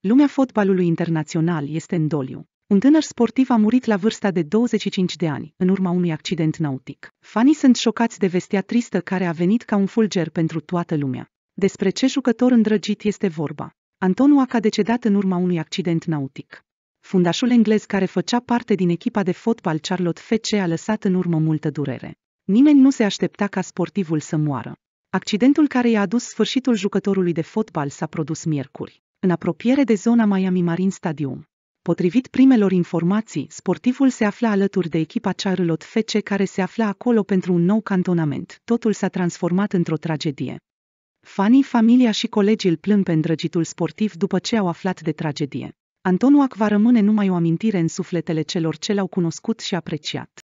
Lumea fotbalului internațional este în doliu. Un tânăr sportiv a murit la vârsta de 25 de ani, în urma unui accident nautic. Fanii sunt șocați de vestea tristă care a venit ca un fulger pentru toată lumea. Despre ce jucător îndrăgit este vorba? Antonu a decedat în urma unui accident nautic. Fundașul englez care făcea parte din echipa de fotbal Charlotte FC a lăsat în urmă multă durere. Nimeni nu se aștepta ca sportivul să moară. Accidentul care i-a adus sfârșitul jucătorului de fotbal s-a produs miercuri în apropiere de zona Miami Marine Stadium. Potrivit primelor informații, sportivul se afla alături de echipa Charlotte FC care se afla acolo pentru un nou cantonament. Totul s-a transformat într-o tragedie. Fanii, familia și colegii îl plâng pe îndrăgitul sportiv după ce au aflat de tragedie. Antonuac va rămâne numai o amintire în sufletele celor ce l-au cunoscut și apreciat.